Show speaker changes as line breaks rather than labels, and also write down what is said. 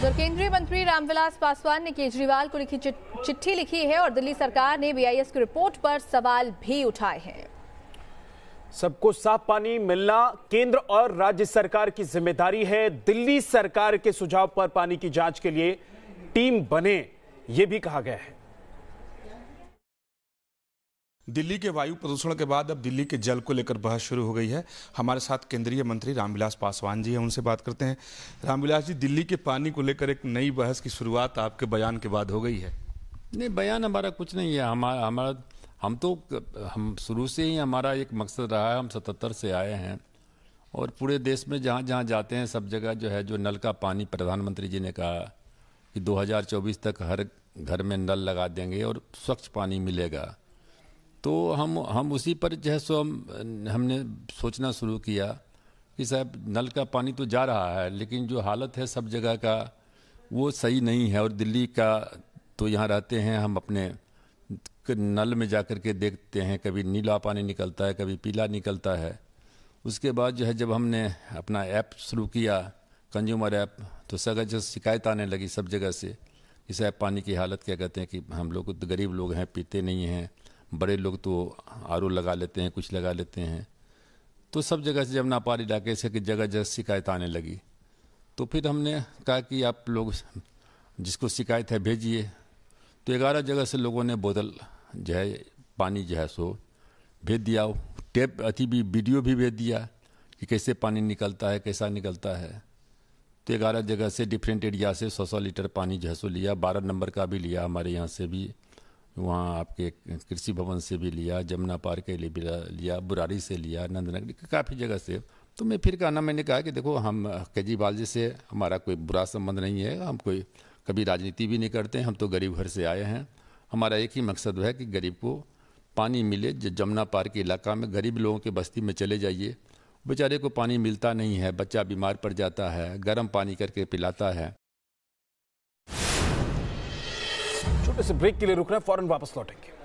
उधर केंद्रीय मंत्री रामविलास पासवान ने केजरीवाल को लिखी चिट्ठी लिखी है और दिल्ली सरकार ने बीआईएस की रिपोर्ट पर सवाल भी उठाए हैं सबको साफ पानी मिलना केंद्र और राज्य सरकार की जिम्मेदारी है दिल्ली सरकार के सुझाव पर पानी की जांच के लिए टीम बने ये भी कहा गया है
दिल्ली के वायु प्रदूषण के बाद अब दिल्ली के जल को लेकर बहस शुरू हो गई है हमारे साथ केंद्रीय मंत्री रामविलास पासवान जी हैं उनसे बात करते हैं रामविलास जी दिल्ली के पानी को
लेकर एक नई बहस की शुरुआत आपके बयान के बाद हो गई है नहीं बयान हमारा कुछ नहीं है हमारा हमारा हम तो हम शुरू से ही हमारा एक मकसद रहा है हम सतहत्तर से आए हैं और पूरे देश में जहाँ जहाँ जाते हैं सब जगह जो है जो नल का पानी प्रधानमंत्री जी ने कहा कि 2024 तक हर घर में नल लगा देंगे और स्वच्छ पानी मिलेगा तो हम हम उसी पर जो है सो हम हमने सोचना शुरू किया कि साहब नल का पानी तो जा रहा है लेकिन जो हालत है सब जगह का वो सही नहीं है और दिल्ली का तो यहाँ रहते हैं हम अपने नल में जा कर के देखते हैं कभी नीला पानी निकलता है कभी पीला निकलता है उसके बाद जो है जब हमने अपना ऐप शुरू किया कंज्यूमर ऐप तो सगा जो शिकायत आने लगी सब जगह से कि साहब पानी की हालत क्या कहते हैं कि हम लोग गरीब लोग हैं पीते नहीं हैं बड़े लोग तो आर लगा लेते हैं कुछ लगा लेते हैं तो सब जगह से जब नापार इलाके से कि जगह जगह शिकायत आने लगी तो फिर हमने कहा कि आप लोग जिसको शिकायत है भेजिए तो ग्यारह जगह से लोगों ने बोतल जो है पानी जो है सो भेज दिया टेप अति भी वीडियो भी भेज दिया कि कैसे पानी निकलता है कैसा निकलता है तो ग्यारह जगह से डिफरेंट एरिया से सौ सौ लीटर पानी जो है सो लिया बारह नंबर का भी लिया हमारे यहाँ से भी वहाँ आपके कृषि भवन से भी लिया जमुना पार के लिए भी लिया बुरारी से लिया नंदनगरी काफ़ी जगह से तो मैं फिर कहना मैंने कहा कि देखो हम केजरीवाल जी से हमारा कोई बुरा संबंध नहीं है हम कोई कभी राजनीति भी नहीं करते हम तो गरीब घर से आए हैं हमारा एक ही मकसद है कि गरीब को पानी मिले जो जमुना पार के इलाका में गरीब लोगों के बस्ती में चले जाइए बेचारे को पानी मिलता नहीं है बच्चा बीमार पड़ जाता है गर्म पानी करके पिलाता है
छोटे से ब्रेक के लिए रुक रहे हैं फौरन वापस लौटेंगे